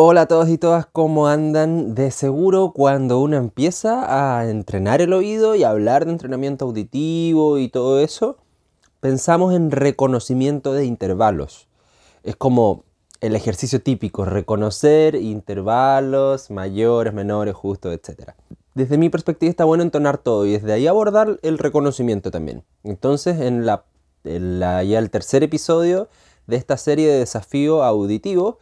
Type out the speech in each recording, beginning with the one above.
Hola a todos y todas, ¿cómo andan? De seguro cuando uno empieza a entrenar el oído y hablar de entrenamiento auditivo y todo eso, pensamos en reconocimiento de intervalos. Es como el ejercicio típico, reconocer intervalos mayores, menores, justos, etc. Desde mi perspectiva está bueno entonar todo y desde ahí abordar el reconocimiento también. Entonces, en ya el tercer episodio de esta serie de desafío auditivo,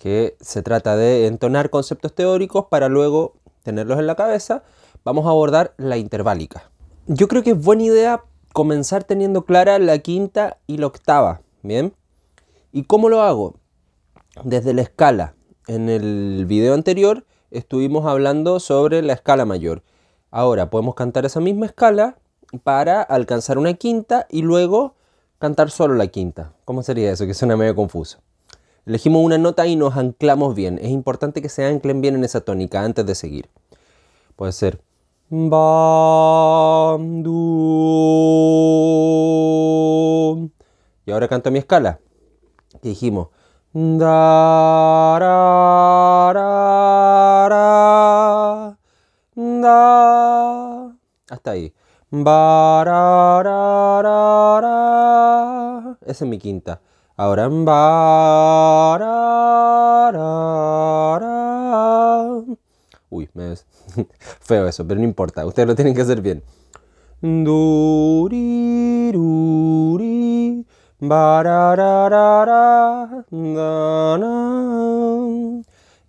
que se trata de entonar conceptos teóricos para luego tenerlos en la cabeza, vamos a abordar la interválica. Yo creo que es buena idea comenzar teniendo clara la quinta y la octava, ¿bien? ¿Y cómo lo hago? Desde la escala. En el video anterior estuvimos hablando sobre la escala mayor. Ahora podemos cantar esa misma escala para alcanzar una quinta y luego cantar solo la quinta. ¿Cómo sería eso? Que suena medio confuso. Elegimos una nota y nos anclamos bien. Es importante que se anclen bien en esa tónica antes de seguir. Puede ser. Y ahora canto mi escala. Y dijimos. Hasta ahí. Esa es mi quinta. Ahora Uy, me es feo eso, pero no importa, ustedes lo tienen que hacer bien.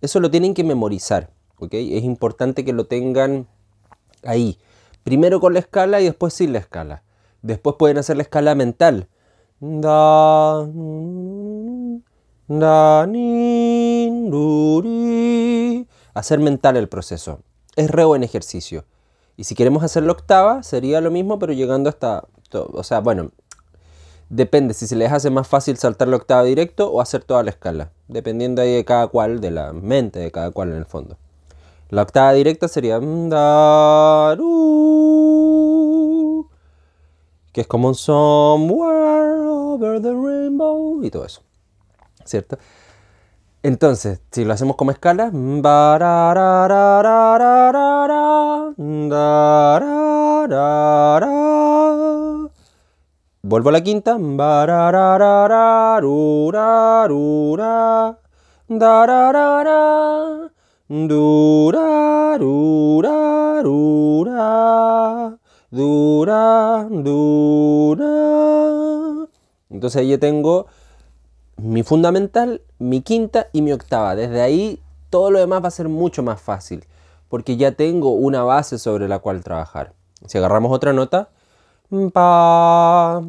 Eso lo tienen que memorizar, ¿ok? Es importante que lo tengan ahí. Primero con la escala y después sin la escala. Después pueden hacer la escala mental da Hacer mental el proceso. Es re buen ejercicio. Y si queremos hacer la octava, sería lo mismo, pero llegando hasta. O sea, bueno, depende si se les hace más fácil saltar la octava directo o hacer toda la escala, dependiendo ahí de cada cual, de la mente de cada cual en el fondo. La octava directa sería que es como un son rainbow y todo eso. ¿Cierto? Entonces, si lo hacemos como escala, vuelvo a la quinta, dura, dura, dura. Entonces ahí tengo mi fundamental, mi quinta y mi octava. Desde ahí todo lo demás va a ser mucho más fácil porque ya tengo una base sobre la cual trabajar. Si agarramos otra nota, pa,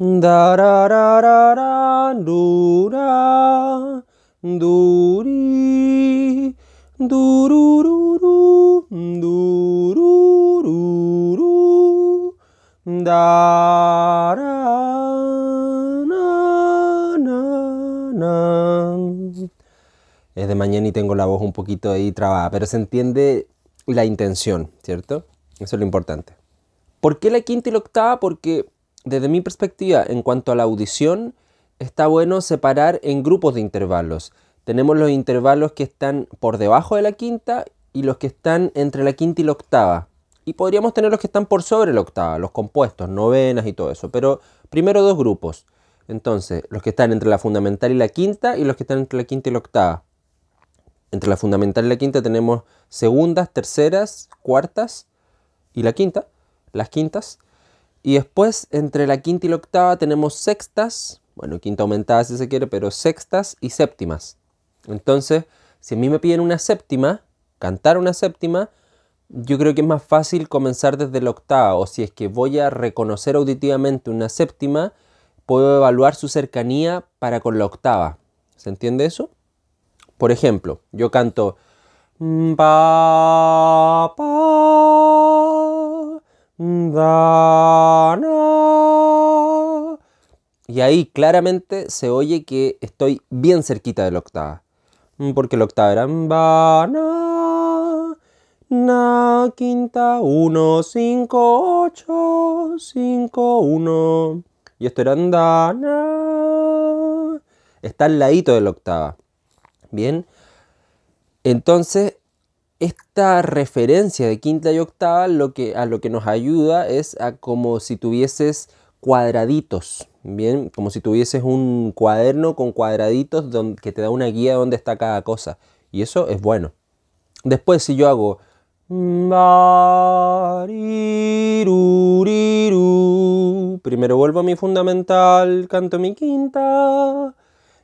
da, ra, ra, ra, mañana y tengo la voz un poquito ahí trabada, pero se entiende la intención, ¿cierto? Eso es lo importante. ¿Por qué la quinta y la octava? Porque desde mi perspectiva, en cuanto a la audición, está bueno separar en grupos de intervalos. Tenemos los intervalos que están por debajo de la quinta y los que están entre la quinta y la octava. Y podríamos tener los que están por sobre la octava, los compuestos, novenas y todo eso. Pero primero dos grupos. Entonces, los que están entre la fundamental y la quinta y los que están entre la quinta y la octava. Entre la fundamental y la quinta tenemos segundas, terceras, cuartas y la quinta, las quintas. Y después entre la quinta y la octava tenemos sextas, bueno, quinta aumentada si se quiere, pero sextas y séptimas. Entonces, si a mí me piden una séptima, cantar una séptima, yo creo que es más fácil comenzar desde la octava, o si es que voy a reconocer auditivamente una séptima, puedo evaluar su cercanía para con la octava. ¿Se entiende eso? Por ejemplo, yo canto mm, y ahí claramente se oye que estoy bien cerquita de la octava. Mm, porque la octava era mm, na, quinta, uno cinco ocho cinco uno Y esto era na. Está al ladito de la octava. Bien, entonces esta referencia de quinta y octava lo que, a lo que nos ayuda es a como si tuvieses cuadraditos, bien, como si tuvieses un cuaderno con cuadraditos donde, que te da una guía de dónde está cada cosa. Y eso es bueno. Después si yo hago... Primero vuelvo a mi fundamental, canto mi quinta.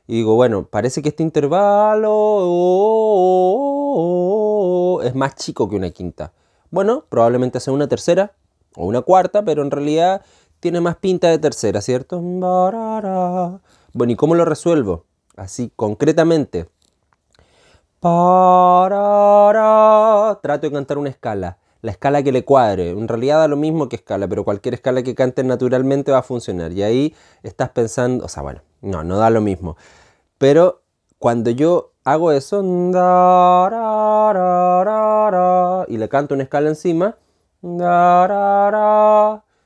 Y digo, bueno, parece que este intervalo oh, es más chico que una quinta. Bueno, probablemente sea una tercera o una cuarta, pero en realidad tiene más pinta de tercera, ¿cierto? Bueno, ¿y cómo lo resuelvo? Así, concretamente. Trato de cantar una escala la escala que le cuadre. En realidad da lo mismo que escala, pero cualquier escala que cante naturalmente va a funcionar. Y ahí estás pensando, o sea, bueno, no, no da lo mismo. Pero cuando yo hago eso, y le canto una escala encima,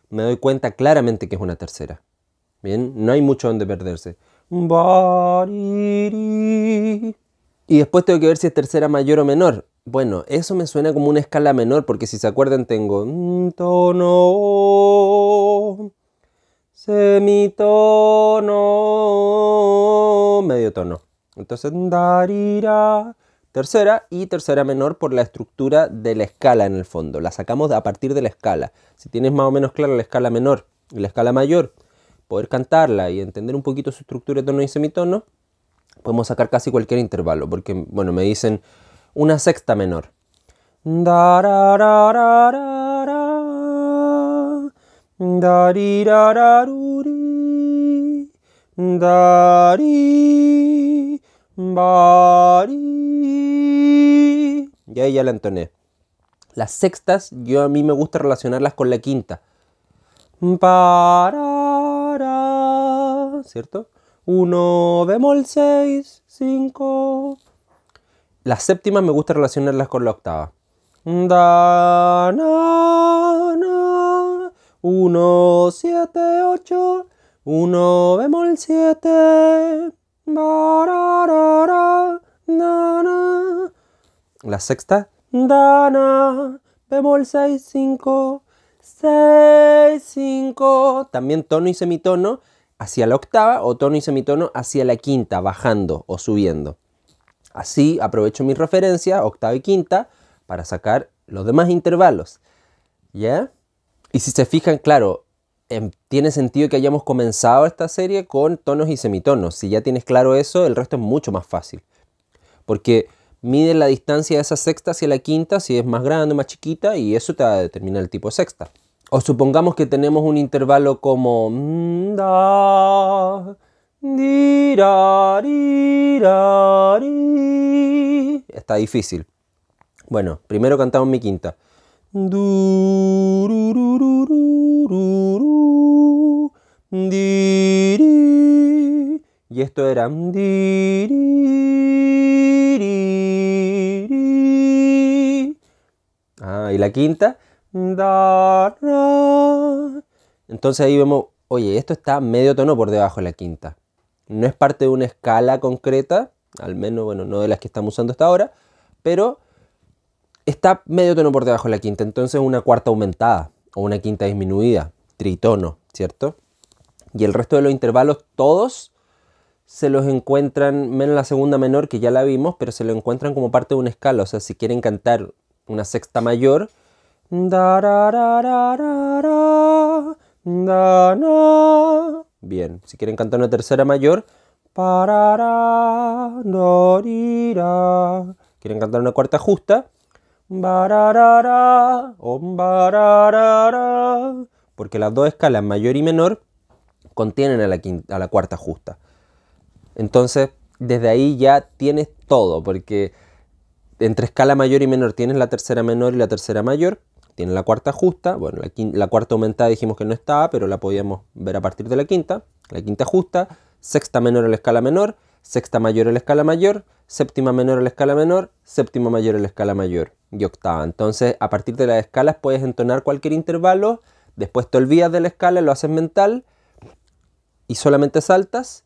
me doy cuenta claramente que es una tercera. Bien, no hay mucho donde perderse. Y después tengo que ver si es tercera mayor o menor. Bueno, eso me suena como una escala menor, porque si se acuerdan tengo mm, tono, semitono, medio tono. Entonces, darira, tercera y tercera menor por la estructura de la escala en el fondo. La sacamos a partir de la escala. Si tienes más o menos clara la escala menor y la escala mayor, poder cantarla y entender un poquito su estructura de tono y semitono, podemos sacar casi cualquier intervalo, porque, bueno, me dicen una sexta menor. Y ahí ya la entoné. Las sextas, yo a mí me gusta relacionarlas con la quinta. ¿Cierto? 1 bemol 6, 5. Las séptimas me gusta relacionarlas con la octava. Da, na, na. 1, 7, 8. 1 bemol 7. La sexta. Da, na. Bemol 6, 5. 6, 5. También tono y semitono hacia la octava o tono y semitono hacia la quinta, bajando o subiendo. Así aprovecho mi referencia, octava y quinta, para sacar los demás intervalos. ¿Ya? Y si se fijan, claro, em, tiene sentido que hayamos comenzado esta serie con tonos y semitonos. Si ya tienes claro eso, el resto es mucho más fácil. Porque mide la distancia de esa sexta hacia la quinta, si es más grande o más chiquita, y eso te va a determinar el tipo de sexta o supongamos que tenemos un intervalo como mm, está difícil. Bueno, primero cantamos mi quinta. Y esto era Ah, y la quinta entonces ahí vemos, oye, esto está medio tono por debajo de la quinta. No es parte de una escala concreta, al menos, bueno, no de las que estamos usando hasta ahora, pero está medio tono por debajo de la quinta, entonces una cuarta aumentada o una quinta disminuida, tritono, ¿cierto? Y el resto de los intervalos, todos se los encuentran, menos la segunda menor que ya la vimos, pero se lo encuentran como parte de una escala, o sea, si quieren cantar una sexta mayor, Bien, si quieren cantar una tercera mayor. Quieren cantar una cuarta justa. Porque las dos escalas mayor y menor contienen a la, a la cuarta justa. Entonces, desde ahí ya tienes todo, porque entre escala mayor y menor tienes la tercera menor y la tercera mayor, tiene la cuarta justa, bueno, la, quinta, la, cuarta aumentada dijimos que no estaba, pero la podíamos ver a partir de la quinta, la quinta justa, sexta menor a la escala menor, sexta mayor a la escala mayor, séptima menor a la escala menor, séptima mayor a la escala mayor y octava. Entonces, a partir de las escalas puedes entonar cualquier intervalo, después te olvidas de la escala, lo haces mental y solamente saltas,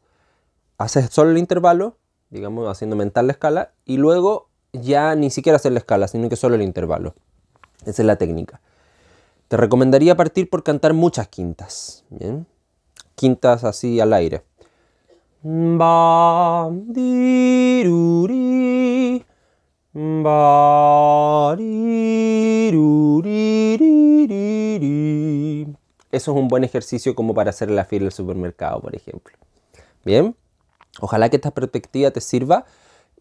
haces solo el intervalo, digamos, haciendo mental la escala, y luego ya ni siquiera hacer la escala, sino que solo el intervalo. Esa es la técnica. Te recomendaría partir por cantar muchas quintas. Quintas así al aire. Eso es un buen ejercicio como para hacer la fila del supermercado, por ejemplo. Bien, ojalá que esta perspectiva te sirva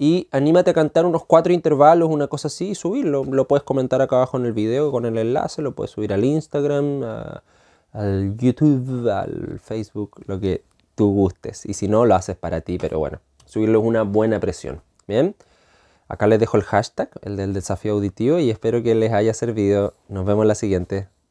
y anímate a cantar unos cuatro intervalos, una cosa así, y subirlo. Lo puedes comentar acá abajo en el video con el enlace, lo puedes subir al Instagram, al YouTube, al Facebook, lo que tú gustes. Y si no, lo haces para ti, pero bueno, subirlo es una buena presión. Bien, acá les dejo el hashtag, el del desafío auditivo, y espero que les haya servido. Nos vemos la siguiente.